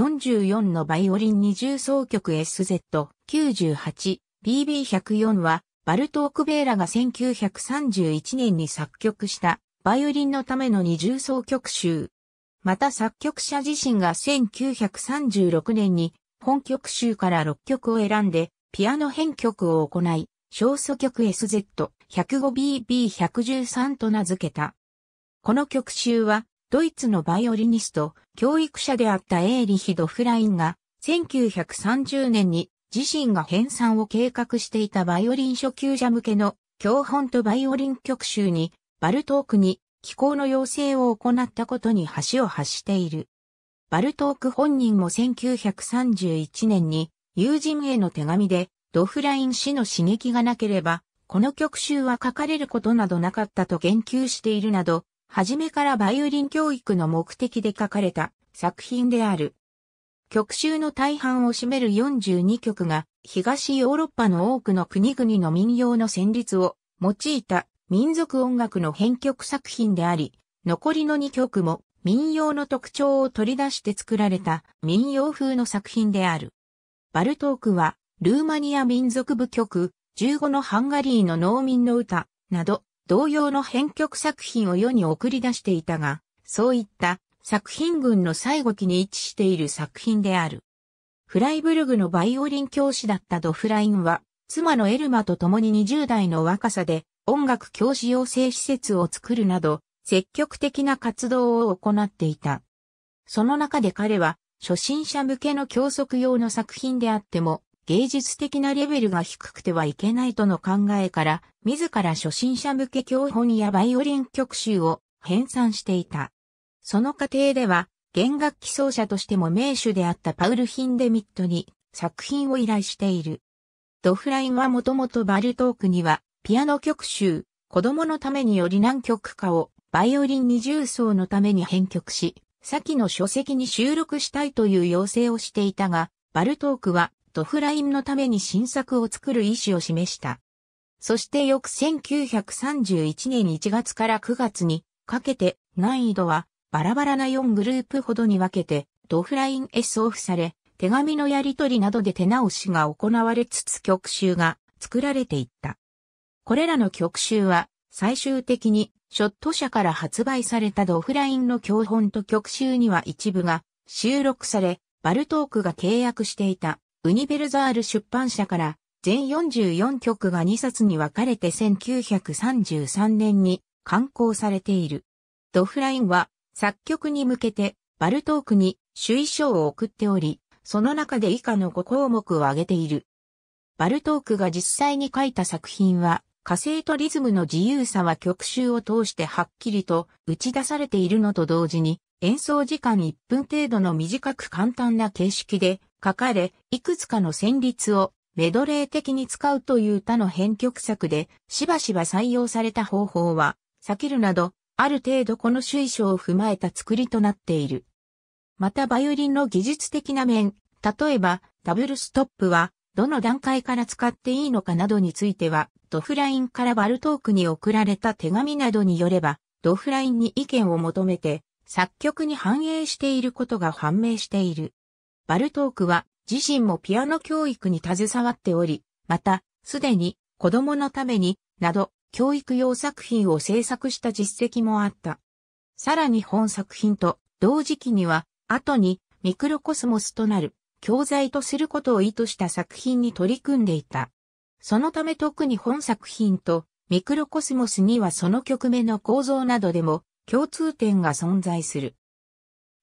44のバイオリン二重奏曲 SZ98、BB104 は、バルトーク・ベーラが1931年に作曲したバイオリンのための二重奏曲集。また作曲者自身が1936年に本曲集から6曲を選んでピアノ編曲を行い、小素曲 SZ105BB113 と名付けた。この曲集はドイツのバイオリニスト、教育者であったエーリヒ・ドフラインが、1930年に自身が編纂を計画していたバイオリン初級者向けの教本とバイオリン曲集に、バルトークに寄稿の要請を行ったことに橋を発している。バルトーク本人も1931年に友人への手紙で、ドフライン氏の刺激がなければ、この曲集は書かれることなどなかったと言及しているなど、初めからバイオリン教育の目的で書かれた作品である。曲集の大半を占める42曲が東ヨーロッパの多くの国々の民謡の旋律を用いた民族音楽の編曲作品であり、残りの2曲も民謡の特徴を取り出して作られた民謡風の作品である。バルトークはルーマニア民族部曲15のハンガリーの農民の歌など同様の編曲作品を世に送り出していたが、そういった作品群の最後期に位置している作品である。フライブルグのバイオリン教師だったドフラインは、妻のエルマと共に20代の若さで音楽教師養成施設を作るなど、積極的な活動を行っていた。その中で彼は、初心者向けの教則用の作品であっても、芸術的なレベルが低くてはいけないとの考えから、自ら初心者向け教本やバイオリン曲集を編纂していた。その過程では、弦楽器奏者としても名手であったパウル・ヒンデミットに作品を依頼している。ドフラインはもともとバルトークにはピアノ曲集、子供のためにより何曲かをバイオリン二重奏のために編曲し、先の書籍に収録したいという要請をしていたが、バルトークはトフラインのために新作を作る意思を示した。そして翌1931年1月から9月にかけて難易度はバラバラな4グループほどに分けてドフライン S オフされ、手紙のやり取りなどで手直しが行われつつ曲集が作られていった。これらの曲集は最終的にショット社から発売されたドフラインの教本と曲集には一部が収録され、バルトークが契約していたウニベルザール出版社から全44曲が2冊に分かれて1933年に刊行されている。ドフラインは作曲に向けてバルトークに主意書を送っており、その中で以下の5項目を挙げている。バルトークが実際に書いた作品は、火星とリズムの自由さは曲集を通してはっきりと打ち出されているのと同時に、演奏時間1分程度の短く簡単な形式で書かれ、いくつかの旋律をメドレー的に使うという他の編曲作で、しばしば採用された方法は、避けるなど、ある程度この水書を踏まえた作りとなっている。またバイオリンの技術的な面、例えば、ダブルストップは、どの段階から使っていいのかなどについては、ドフラインからバルトークに送られた手紙などによれば、ドフラインに意見を求めて、作曲に反映していることが判明している。バルトークは自身もピアノ教育に携わっており、また、すでに子供のためになど教育用作品を制作した実績もあった。さらに本作品と同時期には後にミクロコスモスとなる教材とすることを意図した作品に取り組んでいた。そのため特に本作品とミクロコスモスにはその局面の構造などでも共通点が存在する。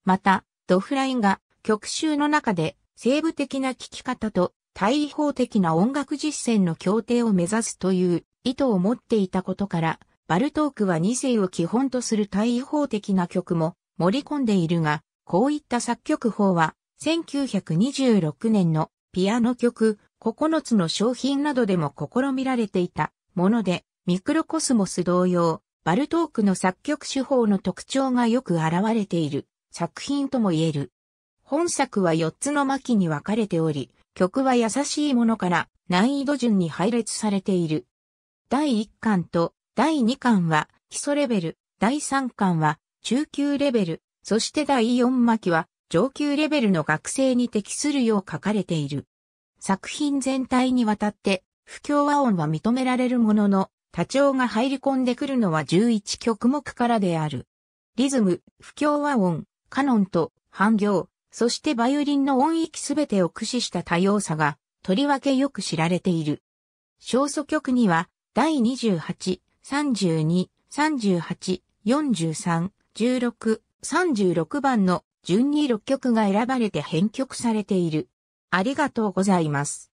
また、ドフラインが曲集の中で西部的な聴き方と対法的な音楽実践の協定を目指すという意図を持っていたことから、バルトークは2世を基本とする対法的な曲も盛り込んでいるが、こういった作曲法は、1926年のピアノ曲、9つの商品などでも試みられていたもので、ミクロコスモス同様、バルトークの作曲手法の特徴がよく現れている作品とも言える。本作は4つの巻に分かれており、曲は優しいものから難易度順に配列されている。第1巻と第2巻は基礎レベル、第3巻は中級レベル、そして第4巻は上級レベルの学生に適するよう書かれている。作品全体にわたって不協和音は認められるものの、多調が入り込んでくるのは11曲目からである。リズム、不協和音、カノンと、反行、そしてバイオリンの音域すべてを駆使した多様さが、とりわけよく知られている。小祖曲には、第28、32、38、43、16、36番の順に6曲が選ばれて編曲されている。ありがとうございます。